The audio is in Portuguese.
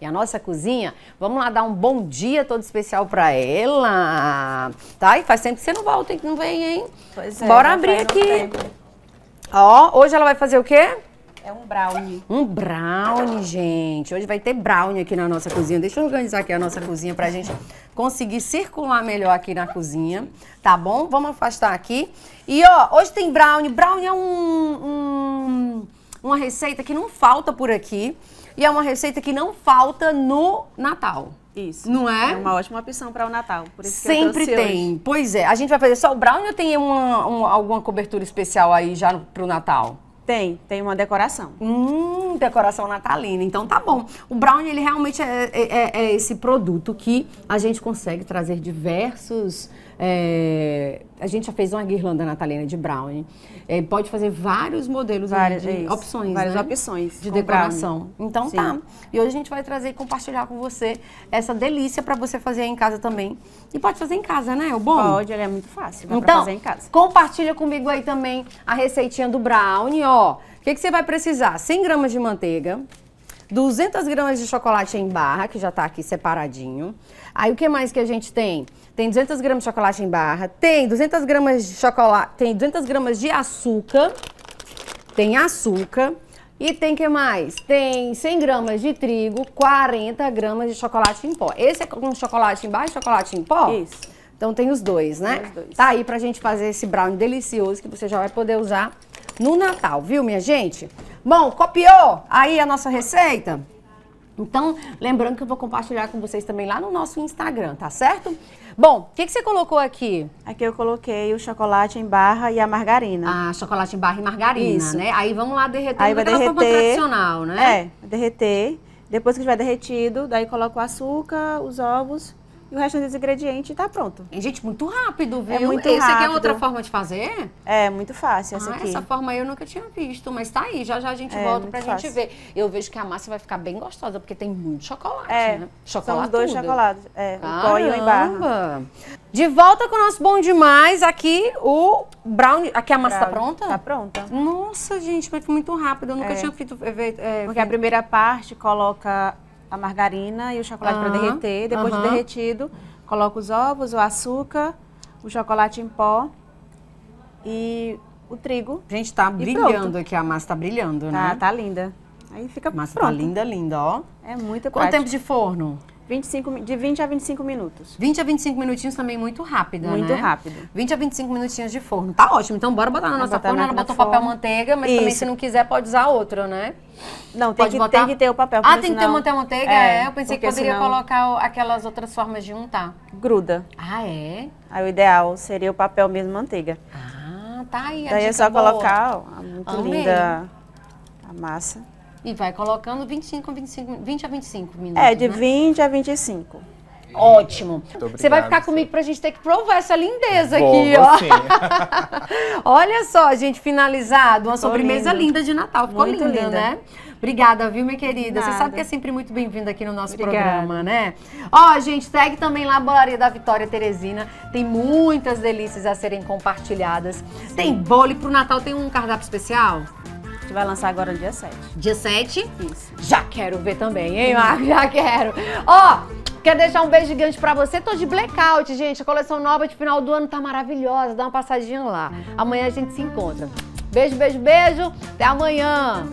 e a nossa cozinha. Vamos lá dar um bom dia todo especial para ela. Tá? E faz tempo que você não volta, que não vem, hein? Pois é. Bora abrir aqui. Ó, hoje ela vai fazer o quê? É um brownie. Um brownie, gente. Hoje vai ter brownie aqui na nossa cozinha. Deixa eu organizar aqui a nossa cozinha pra gente conseguir circular melhor aqui na cozinha. Tá bom? Vamos afastar aqui. E, ó, hoje tem brownie. Brownie é um, um uma receita que não falta por aqui. E é uma receita que não falta no Natal. Isso. Não é? É uma ótima opção para o Natal. Por isso Sempre tem. Hoje. Pois é. A gente vai fazer só o brownie ou tem uma, uma alguma cobertura especial aí já para o Natal? Tem, tem uma decoração. Hum, decoração natalina. Então tá bom. O brownie, ele realmente é, é, é, é esse produto que a gente consegue trazer diversos... É, a gente já fez uma guirlanda natalina de brownie. É, pode fazer vários modelos várias, de isso, opções. Várias né? opções. De decoração. Brownie. Então tá. Sim. tá. E hoje a gente vai trazer e compartilhar com você essa delícia para você fazer em casa também. E pode fazer em casa, né? O bom? Pode, ele é muito fácil. então, fazer em casa. compartilha comigo aí também a receitinha do brownie, ó. Ó, o que, que você vai precisar? 100 gramas de manteiga, 200 gramas de chocolate em barra, que já tá aqui separadinho. Aí o que mais que a gente tem? Tem 200 gramas de chocolate em barra, tem 200 gramas de chocolate, tem 200 gramas de açúcar, tem açúcar. E tem que mais? Tem 100 gramas de trigo, 40 gramas de chocolate em pó. Esse é com chocolate em barra e chocolate em pó? Isso. Então tem os dois, né? Tem os dois. Tá aí pra gente fazer esse brownie delicioso que você já vai poder usar no Natal, viu, minha gente? Bom, copiou aí a nossa receita? Então, lembrando que eu vou compartilhar com vocês também lá no nosso Instagram, tá certo? Bom, o que, que, você colocou aqui? Aqui eu coloquei o chocolate em barra e a margarina. Ah, chocolate em barra e margarina, Isso. né? Aí vamos lá derreter Aí vai derreter, forma tradicional, né? É, derreter. Depois que estiver derretido, daí coloca o açúcar, os ovos e o resto dos ingredientes está pronto. E, é, gente, muito rápido, é viu? É muito Esse rápido. aqui é outra forma de fazer? É, muito fácil essa ah, aqui. Essa forma eu nunca tinha visto, mas tá aí, já já a gente é, volta pra fácil. gente ver. Eu vejo que a massa vai ficar bem gostosa, porque tem muito chocolate, é, né? Chocolate. São dois chocolates, é, Caramba. o pó e o em De volta com o nosso Bom Demais, aqui o brownie, aqui a massa tá brownie. tá pronta? Tá pronta. Nossa, gente, mas foi muito rápido, eu nunca é. tinha feito... É, porque a primeira parte coloca a margarina e o chocolate uhum. para derreter. Depois uhum. de derretido, coloco os ovos, o açúcar, o chocolate em pó e o trigo. Gente, tá brilhando aqui, a massa tá brilhando, tá, né? Tá, tá linda. Aí fica Massa tá linda, linda, ó. É muito prático. Quanto tempo de forno? 25, de 20 a 25 minutos. 20 a 25 minutinhos também muito rápida, Muito né? rápido. 20 a 25 minutinhos de forno. Tá ótimo. Então bora botar na nossa botar forno. Ela botou papel manteiga, mas Isso. também se não quiser pode usar outro, né? Não, tem, que, tem que, ter o papel. Ah, tem senão... que ter o papel manteiga? É, é eu pensei que poderia senão... colocar aquelas outras formas de untar. Gruda. Ah, é? Aí o ideal seria o papel mesmo manteiga. Ah, tá aí a Daí é só boa. colocar ó, muito Amei. linda a massa. E vai colocando 25, 25, 20 a 25 minutos. É, de né? 20 a 25. Ótimo. Obrigado, você vai ficar comigo para a gente ter que provar essa lindeza aqui, ó. Olha só, gente, finalizado. Uma Ficou sobremesa lindo. linda de Natal. Ficou muito linda, linda, né? Obrigada, viu, minha querida? Nada. Você sabe que é sempre muito bem-vinda aqui no nosso Obrigada. programa, né? Ó, gente, segue também lá a Bolaria da Vitória Teresina. Tem muitas delícias a serem compartilhadas. Sim. Tem bolo e pro Natal tem um cardápio especial? vai lançar agora no dia 7. Dia 7? Isso. Já quero ver também, hein, Marco? Já quero. Ó, Quer deixar um beijo gigante pra você? Tô de blackout, gente. A coleção nova de final do ano tá maravilhosa. Dá uma passadinha lá. Amanhã a gente se encontra. Beijo, beijo, beijo. Até amanhã.